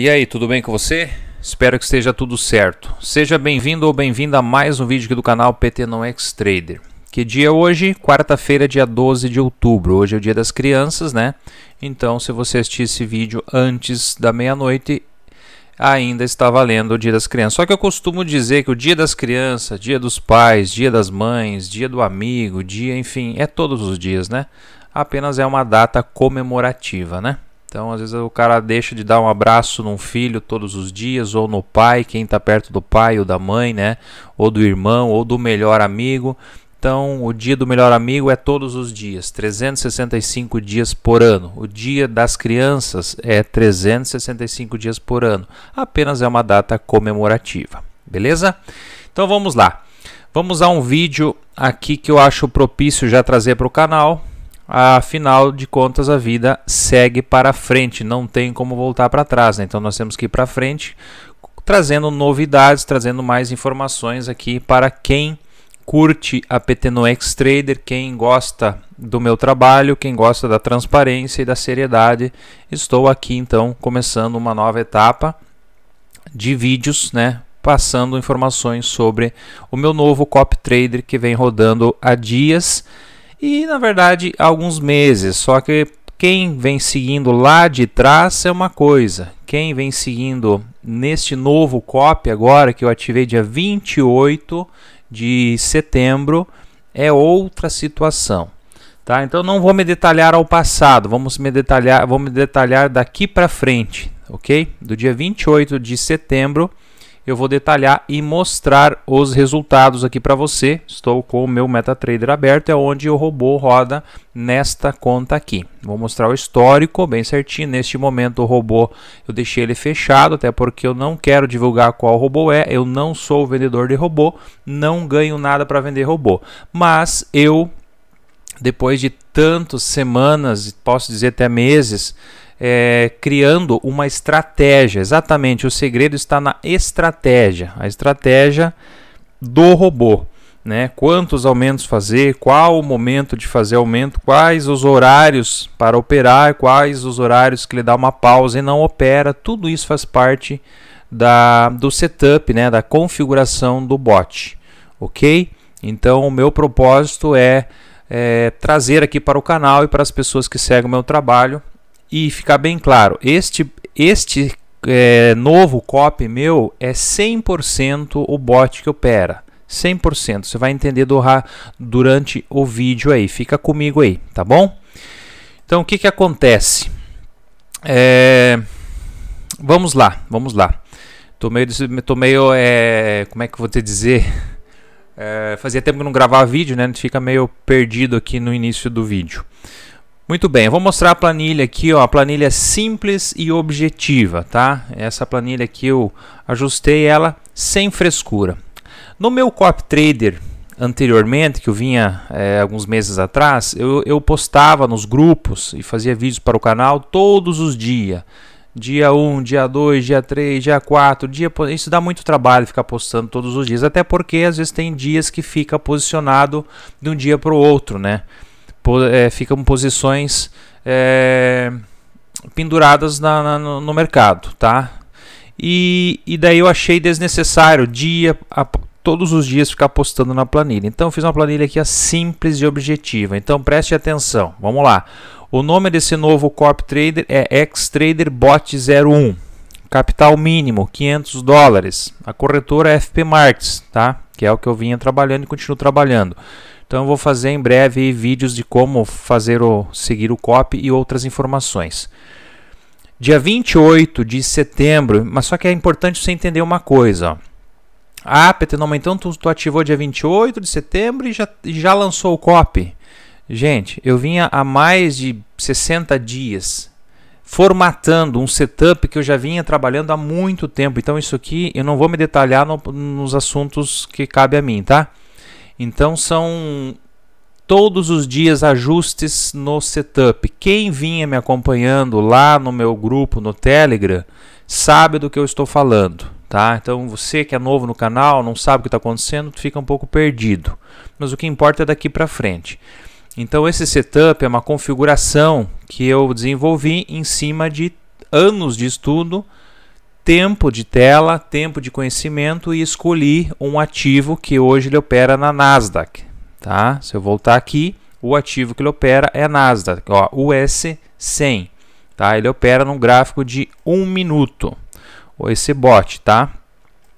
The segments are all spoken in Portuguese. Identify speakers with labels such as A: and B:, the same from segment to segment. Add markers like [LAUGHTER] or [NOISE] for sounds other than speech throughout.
A: E aí, tudo bem com você? Espero que esteja tudo certo. Seja bem-vindo ou bem-vinda a mais um vídeo aqui do canal PT Não Ex é Trader. Que dia é hoje? Quarta-feira, dia 12 de outubro. Hoje é o dia das crianças, né? Então, se você assistir esse vídeo antes da meia-noite, ainda está valendo o Dia das Crianças. Só que eu costumo dizer que o Dia das Crianças, Dia dos Pais, Dia das Mães, Dia do Amigo, Dia, enfim, é todos os dias, né? Apenas é uma data comemorativa, né? Então, às vezes o cara deixa de dar um abraço num filho todos os dias, ou no pai, quem está perto do pai ou da mãe, né? Ou do irmão, ou do melhor amigo. Então, o dia do melhor amigo é todos os dias, 365 dias por ano. O dia das crianças é 365 dias por ano. Apenas é uma data comemorativa, beleza? Então vamos lá. Vamos a um vídeo aqui que eu acho propício já trazer para o canal, afinal de contas a vida segue para frente, não tem como voltar para trás, né? então nós temos que ir para frente trazendo novidades, trazendo mais informações aqui para quem curte a PTNOX Trader, quem gosta do meu trabalho, quem gosta da transparência e da seriedade. Estou aqui então começando uma nova etapa de vídeos, né, passando informações sobre o meu novo Cop Trader que vem rodando há dias e na verdade alguns meses. Só que quem vem seguindo lá de trás é uma coisa, quem vem seguindo neste novo COP agora que eu ativei dia 28 de setembro é outra situação. Tá? Então não vou me detalhar ao passado, vamos me detalhar, vamos me detalhar daqui para frente, OK? Do dia 28 de setembro eu vou detalhar e mostrar os resultados aqui para você. Estou com o meu MetaTrader aberto, é onde o robô roda nesta conta aqui. Vou mostrar o histórico bem certinho. Neste momento o robô, eu deixei ele fechado, até porque eu não quero divulgar qual robô é. Eu não sou vendedor de robô, não ganho nada para vender robô. Mas eu, depois de tantas semanas, posso dizer até meses, é, criando uma estratégia. Exatamente, o segredo está na estratégia, a estratégia do robô. Né? Quantos aumentos fazer, qual o momento de fazer aumento, quais os horários para operar, quais os horários que ele dá uma pausa e não opera, tudo isso faz parte da, do setup, né? da configuração do bot. Ok? Então, o meu propósito é, é trazer aqui para o canal e para as pessoas que seguem o meu trabalho e ficar bem claro, este, este é, novo copy meu é 100% o bot que opera. 100%, você vai entender do, durante o vídeo aí, fica comigo aí, tá bom? Então, o que que acontece? É, vamos lá, vamos lá. Tô meio, tô meio é, como é que eu vou te dizer? É, fazia tempo que não gravava vídeo, né? A gente fica meio perdido aqui no início do vídeo. Muito bem, eu vou mostrar a planilha aqui, ó, a planilha é simples e objetiva, tá? Essa planilha aqui eu ajustei ela sem frescura. No meu Cop Trader anteriormente, que eu vinha é, alguns meses atrás, eu, eu postava nos grupos e fazia vídeos para o canal todos os dias dia 1, dia 2, dia 3, dia 4, dia. Isso dá muito trabalho ficar postando todos os dias, até porque às vezes tem dias que fica posicionado de um dia para o outro, né? é, ficam posições é, penduradas na, na, no mercado, tá? E, e daí eu achei desnecessário dia a, todos os dias ficar postando na planilha. Então fiz uma planilha aqui simples e objetiva. Então preste atenção. Vamos lá. O nome desse novo Corp Trader é Xtrader Bot 01. Capital mínimo 500 dólares. A corretora é FP Markets, tá? Que é o que eu vinha trabalhando e continuo trabalhando. Então eu vou fazer em breve vídeos de como fazer o seguir o copy e outras informações. Dia 28 de setembro, mas só que é importante você entender uma coisa. Ah, Petenoma, então tu, tu, ativou dia 28 de setembro e já, já lançou o copy. Gente, eu vinha há mais de 60 dias formatando um setup que eu já vinha trabalhando há muito tempo. Então isso aqui eu não vou me detalhar no, nos assuntos que cabe a mim, tá? Então são todos os dias ajustes no setup. Quem vinha me acompanhando lá no meu grupo no Telegram sabe do que eu estou falando, tá? Então você que é novo no canal, não sabe o que está acontecendo, fica um pouco perdido. Mas o que importa é daqui para frente. Então esse setup é uma configuração que eu desenvolvi em cima de anos de estudo tempo de tela, tempo de conhecimento e escolhi um ativo que hoje ele opera na Nasdaq. Tá? Se eu voltar aqui, o ativo que ele opera é a Nasdaq, ó, US100. Tá? Ele opera num gráfico de um minuto, esse bot, tá?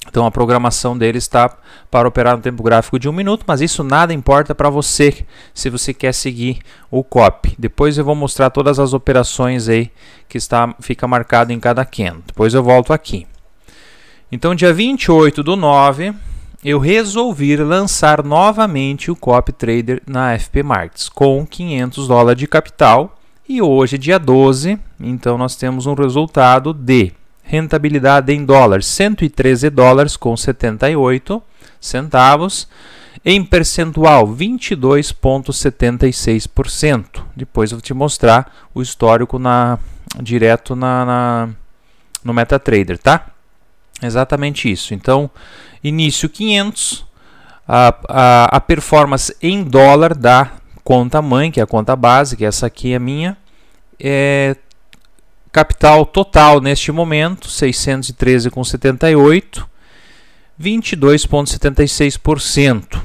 A: Então a programação dele está para operar no tempo gráfico de um minuto, mas isso nada importa para você se você quer seguir o copy. Depois eu vou mostrar todas as operações aí que está, fica marcado em cada candle. Depois eu volto aqui. Então dia 28 do 9 eu resolvi lançar novamente o copy trader na FP Markets com 500 dólares de capital e hoje dia 12, então nós temos um resultado de Rentabilidade em dólares, 113 dólares com 78 centavos. Em percentual, 22,76%. Depois eu vou te mostrar o histórico na, direto na, na, no MetaTrader, tá? Exatamente isso. Então, início 500, a, a, a, performance em dólar da conta mãe, que é a conta base, que essa aqui é minha, é Capital total neste momento, 613,78, 22,76%.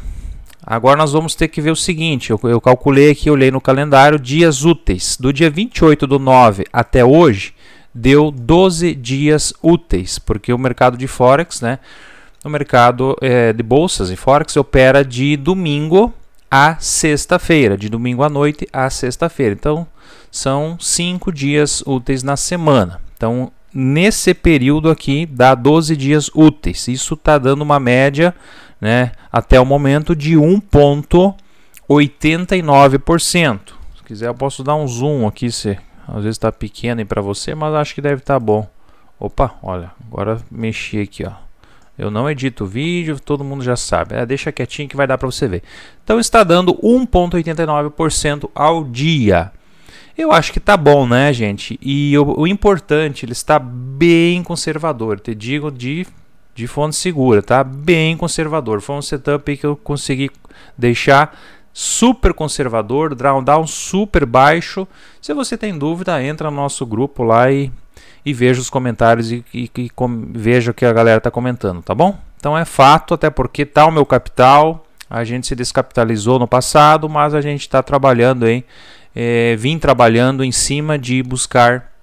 A: Agora nós vamos ter que ver o seguinte: eu, eu calculei aqui, olhei no calendário, dias úteis. Do dia 28 do 9 até hoje, deu 12 dias úteis, porque o mercado de Forex, né? O mercado é, de bolsas e Forex opera de domingo a sexta-feira, de domingo à noite à sexta-feira. Então, são cinco dias úteis na semana. Então, nesse período aqui, dá 12 dias úteis. Isso está dando uma média, né, até o momento, de 1,89%. Se quiser, eu posso dar um zoom aqui, se às vezes está pequeno para você, mas acho que deve estar tá bom. Opa, olha, agora mexi aqui, ó. Eu não edito o vídeo, todo mundo já sabe. É, deixa quietinho que vai dar para você ver. Então está dando 1,89% ao dia. Eu acho que tá bom, né, gente? E o, o importante, ele está bem conservador. Te digo de, de fonte segura, tá? Bem conservador. Foi um setup que eu consegui deixar super conservador, drawdown super baixo. Se você tem dúvida, entra no nosso grupo lá e, e veja os comentários e, e, e com, veja o que a galera tá comentando, tá bom? Então é fato, até porque tá o meu capital. A gente se descapitalizou no passado, mas a gente está trabalhando hein, é, vim trabalhando em cima de buscar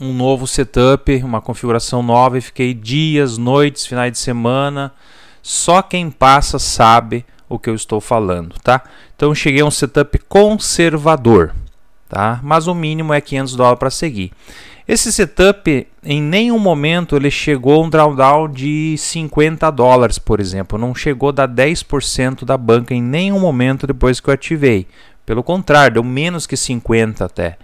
A: um novo setup, uma configuração nova e fiquei dias, noites, finais de semana. Só quem passa sabe o que eu estou falando, tá? Então cheguei a um setup conservador, tá? Mas o mínimo é 500 dólares para seguir. Esse setup em nenhum momento ele chegou a um drawdown de 50 dólares, por exemplo, não chegou a dar 10% da banca em nenhum momento depois que eu ativei. Pelo contrário, deu menos que 50 até.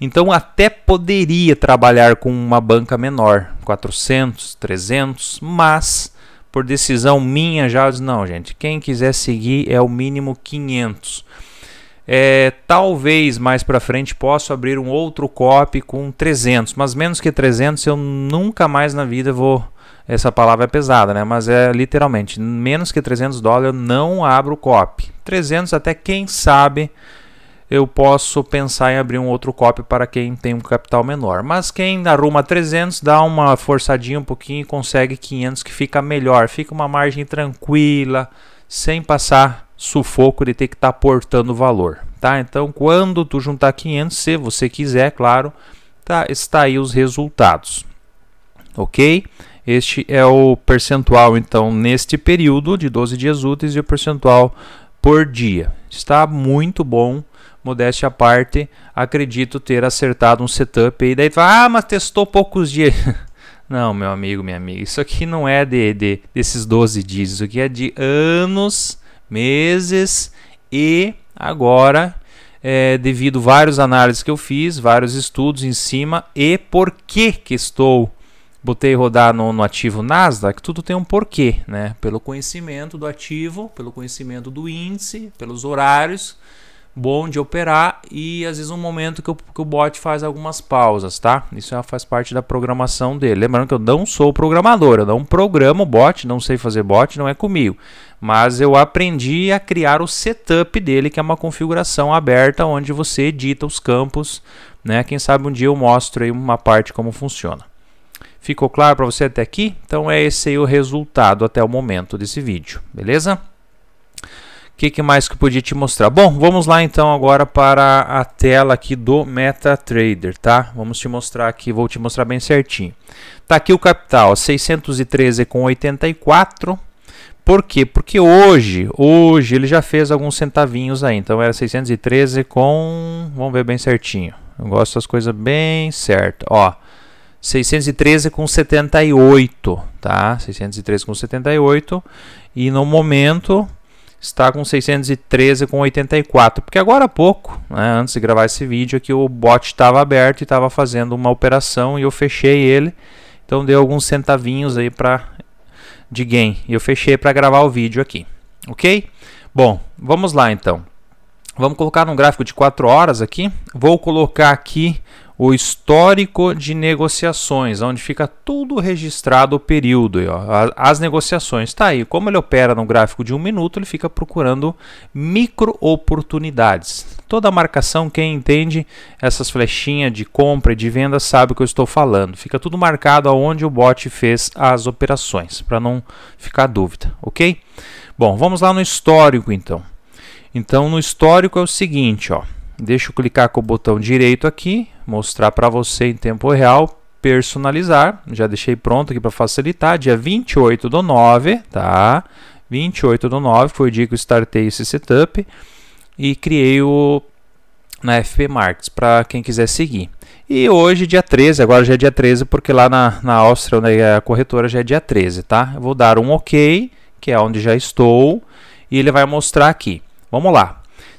A: Então até poderia trabalhar com uma banca menor, 400, 300, mas por decisão minha já diz não, gente. Quem quiser seguir é o mínimo 500. É, talvez mais para frente possa abrir um outro copy com 300, mas menos que 300 eu nunca mais na vida vou essa palavra é pesada, né? Mas é literalmente, menos que 300 dólares eu não abro o COP. 300 até quem sabe eu posso pensar em abrir um outro COP para quem tem um capital menor. Mas quem arruma 300 dá uma forçadinha um pouquinho e consegue 500 que fica melhor, fica uma margem tranquila, sem passar sufoco de ter que estar tá aportando valor, tá? Então, quando tu juntar 500, se você quiser, claro, tá está aí os resultados. OK? Este é o percentual, então, neste período de 12 dias úteis e o percentual por dia. Está muito bom, modéstia à parte, acredito ter acertado um setup e Daí fala, ah, mas testou poucos dias. [LAUGHS] Não, meu amigo, minha amiga, isso aqui não é de, de desses 12 dias, isso aqui é de anos, meses e agora, é, devido várias análises que eu fiz, vários estudos em cima e por que que estou botei rodar no, no, ativo Nasdaq, tudo tem um porquê, né? Pelo conhecimento do ativo, pelo conhecimento do índice, pelos horários, bom de operar e às vezes um momento que o, que o bot faz algumas pausas, tá? Isso já faz parte da programação dele. Lembrando que eu não sou programador, eu não programo bot, não sei fazer bot, não é comigo. Mas eu aprendi a criar o setup dele, que é uma configuração aberta onde você edita os campos, né? Quem sabe um dia eu mostro aí uma parte como funciona. Ficou claro para você até aqui? Então é esse aí o resultado até o momento desse vídeo, beleza? O que, que, mais que eu podia te mostrar? Bom, vamos lá então agora para a tela aqui do MetaTrader, tá? Vamos te mostrar aqui, vou te mostrar bem certinho. Tá aqui o capital, 613,84. Por quê? Porque hoje, hoje ele já fez alguns centavinhos aí, então era 613 com, vamos ver bem certinho. Eu gosto das coisas bem certas. ó. 613,78, tá? 613,78 e no momento está com 613,84, porque agora há pouco, né, antes de gravar esse vídeo, aqui é o bot estava aberto e estava fazendo uma operação e eu fechei ele, então deu alguns centavinhos aí para de gain e eu fechei para gravar o vídeo aqui, ok? Bom, vamos lá então. Vamos colocar um gráfico de 4 horas aqui. Vou colocar aqui o histórico de negociações, onde fica tudo registrado o período, ó, as negociações. Está aí, como ele opera no gráfico de um minuto, ele fica procurando micro oportunidades. Toda marcação, quem entende essas flechinhas de compra e de venda sabe o que eu estou falando. Fica tudo marcado aonde o bot fez as operações, para não ficar dúvida, ok? Bom, vamos lá no histórico então. Então, no histórico é o seguinte, ó. Deixa eu clicar com o botão direito aqui, mostrar para você em tempo real, personalizar. Já deixei pronto aqui para facilitar, dia 28 do 9, tá? 28 do 9 foi o dia que eu startei esse setup e criei o na FP Markets para quem quiser seguir. E hoje, dia 13, agora já é dia 13, porque lá na, na Áustria, onde é a corretora, já é dia 13, tá? Eu vou dar um OK, que é onde já estou, e ele vai mostrar aqui. Vamos lá,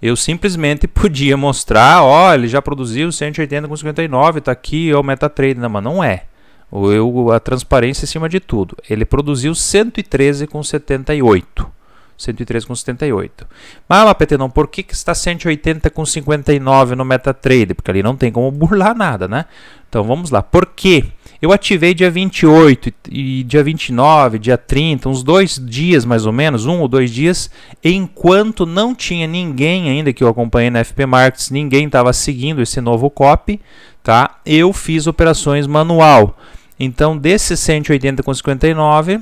A: eu simplesmente podia [LAUGHS] mostrar, ó, ele já produziu 180 com 59, tá aqui, é o MetaTrader, não, mas não é. Eu, a transparência é em cima de tudo. Ele produziu 113 com 78. 103,78. Mas, mas PT, não, por que, que está 180,59 no MetaTrader? Porque ali não tem como burlar nada, né? Então vamos lá. Por quê? Eu ativei dia 28 e dia 29, dia 30, uns dois dias mais ou menos, um ou dois dias, enquanto não tinha ninguém ainda que eu acompanhei na FP Markets, ninguém estava seguindo esse novo copy, tá? Eu fiz operações manual. Então, desses 180,59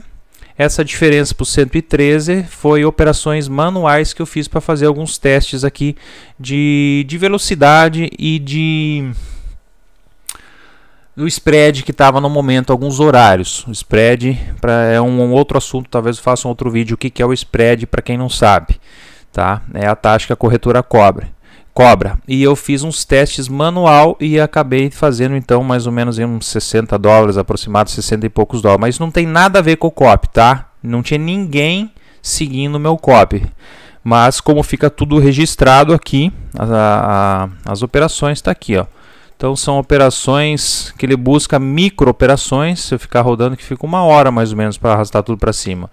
A: essa diferença para o 113 foi operações manuais que eu fiz para fazer alguns testes aqui de, de velocidade e de do spread que estava no momento, alguns horários. O spread pra, é um, um, outro assunto, talvez eu faça um outro vídeo o que, que é o spread para quem não sabe. Tá? É a taxa que a corretora cobra cobra. E eu fiz uns testes manual e acabei fazendo então mais ou menos em uns 60 dólares, aproximado 60 e poucos dólares. Mas não tem nada a ver com o copy, tá? Não tinha ninguém seguindo o meu copy. Mas como fica tudo registrado aqui, a, a, as operações está aqui, ó. Então são operações que ele busca micro operações. Se eu ficar rodando, que fica uma hora mais ou menos para arrastar tudo para cima.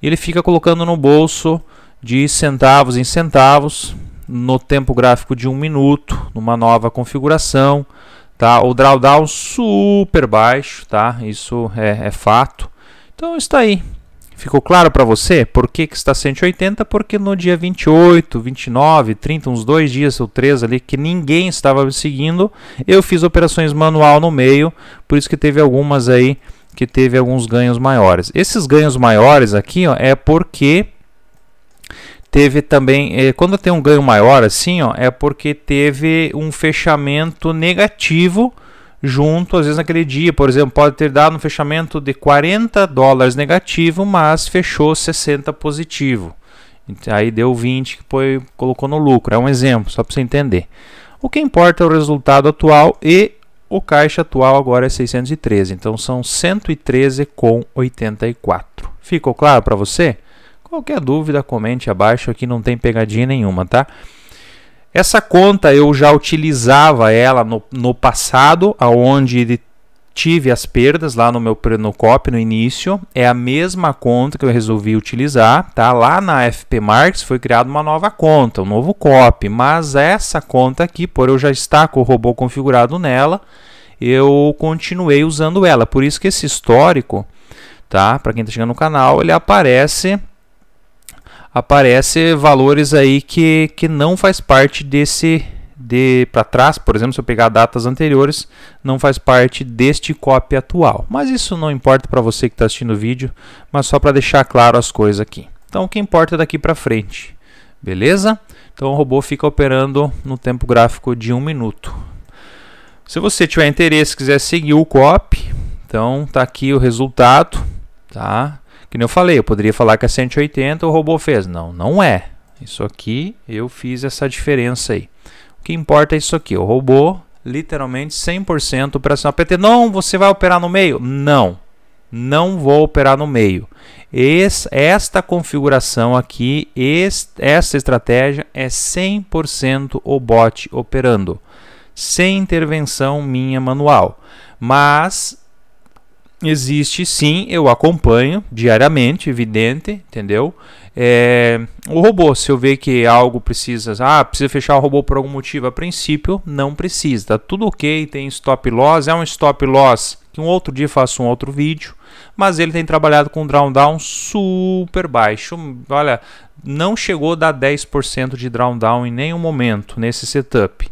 A: Ele fica colocando no bolso de centavos em centavos no tempo gráfico de um minuto, numa nova configuração, tá? O drawdown super baixo, tá? Isso é, é fato. Então está aí. Ficou claro para você por que, que está 180? Porque no dia 28, 29, 30, uns dois dias ou três ali que ninguém estava me seguindo, eu fiz operações manual no meio, por isso que teve algumas aí que teve alguns ganhos maiores. Esses ganhos maiores aqui ó, é porque teve também, eh, quando tem um ganho maior assim, ó, é porque teve um fechamento negativo junto, às vezes naquele dia, por exemplo, pode ter dado um fechamento de 40 dólares negativo, mas fechou 60 positivo. Aí deu 20 que foi, colocou no lucro. É um exemplo, só para você entender. O que importa é o resultado atual e o caixa atual agora é 613, então são 113,84. Ficou claro para você? Qualquer dúvida, comente abaixo, aqui não tem pegadinha nenhuma, tá? Essa conta eu já utilizava ela no, no passado, aonde tive as perdas lá no meu no COP no início. É a mesma conta que eu resolvi utilizar, tá? Lá na FP Marks foi criada uma nova conta, um novo COP, mas essa conta aqui, por eu já estar com o robô configurado nela, eu continuei usando ela. Por isso que esse histórico, tá? Para quem está chegando no canal, ele aparece aparece valores aí que, que não faz parte desse de para trás, por exemplo, se eu pegar datas anteriores, não faz parte deste copy atual. Mas isso não importa para você que está assistindo o vídeo, mas só para deixar claro as coisas aqui. Então, o que importa é daqui para frente, beleza? Então, o robô fica operando no tempo gráfico de um minuto. Se você tiver interesse, quiser seguir o copy, então tá aqui o resultado, tá? Que nem eu falei, eu poderia falar que é 180 o robô fez. Não, não é. Isso aqui, eu fiz essa diferença aí. O que importa é isso aqui. O robô, literalmente 100% operacional. PT, não, você vai operar no meio? Não, não vou operar no meio. esta configuração aqui, esta estratégia é 100% o bot operando. Sem intervenção minha manual. Mas existe sim, eu acompanho diariamente, evidente, entendeu? É, o robô, se eu ver que algo precisa, ah, precisa fechar o robô por algum motivo, a princípio não precisa, tá tudo ok, tem stop loss, é um stop loss que um outro dia faço um outro vídeo, mas ele tem trabalhado com down super baixo, olha, não chegou a dar 10% de down em nenhum momento nesse setup.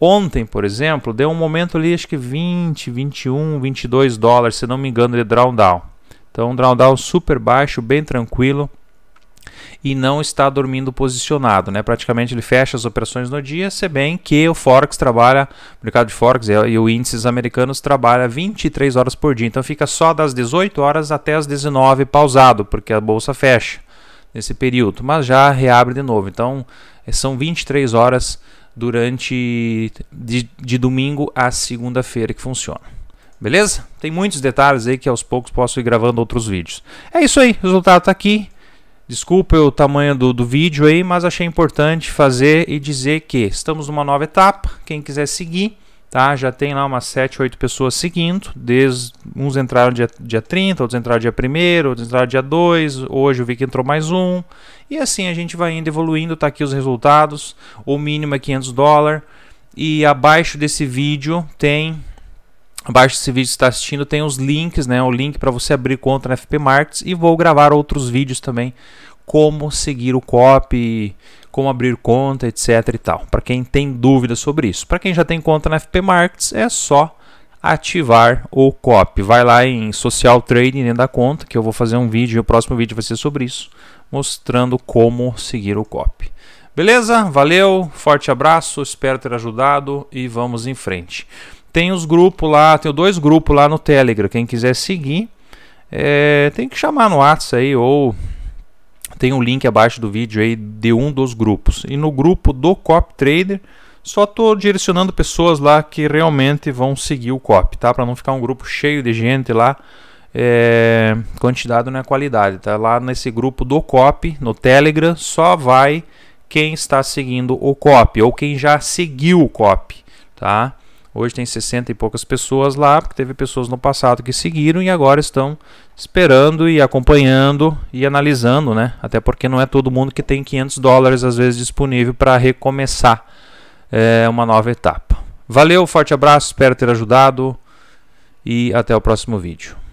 A: Ontem, por exemplo, deu um momento ali, acho que 20, 21, 22 dólares, se não me engano, de drawdown. Então, um drawdown super baixo, bem tranquilo e não está dormindo posicionado, né? Praticamente ele fecha as operações no dia, se bem que o Forex trabalha, o mercado de Forex e o índices americanos trabalha 23 horas por dia, então fica só das 18 horas até as 19 pausado, porque a bolsa fecha nesse período, mas já reabre de novo. Então, eh, são 23 horas durante de, de domingo a segunda-feira que funciona. Beleza? Tem muitos detalhes aí que aos poucos posso ir gravando outros vídeos. É isso aí, o resultado está aqui. Desculpa o tamanho do, do vídeo aí, mas achei importante fazer e dizer que estamos numa nova etapa. Quem quiser seguir, tá? Já tem lá umas 7, 8 pessoas seguindo, desde uns entraram dia, dia 30, outros entraram dia 1, outros entraram dia 2, hoje eu vi que entrou mais um, e assim a gente vai indo evoluindo, tá aqui os resultados, o mínimo é 500 dólares, e abaixo desse vídeo tem... Abaixo desse vídeo que está assistindo tem os links, né? O link para você abrir conta na FP Markets e vou gravar outros vídeos também como seguir o COP, como abrir conta, etc e tal. Para quem tem dúvidas sobre isso. Para quem já tem conta na FP Markets, é só ativar o COP. Vai lá em Social Trading dentro da conta, que eu vou fazer um vídeo, e o próximo vídeo vai ser sobre isso, mostrando como seguir o COP. Beleza? Valeu, forte abraço, espero ter ajudado e vamos em frente. Tem os grupos lá, tenho dois grupos lá no Telegram, quem quiser seguir, é, tem que chamar no WhatsApp aí ou tem um link abaixo do vídeo aí de um dos grupos. E no grupo do Cop Trader, só estou direcionando pessoas lá que realmente vão seguir o Cop, tá? Para não ficar um grupo cheio de gente lá. É... quantidade não é qualidade, tá? Lá nesse grupo do COP, no Telegram, só vai quem está seguindo o COP ou quem já seguiu o COP, tá? Hoje tem 60 e poucas pessoas lá, porque teve pessoas no passado que seguiram e agora estão esperando e acompanhando e analisando, né? Até porque não é todo mundo que tem 500 dólares às vezes disponível para recomeçar é, uma nova etapa. Valeu, forte abraço, espero ter ajudado e até o próximo vídeo.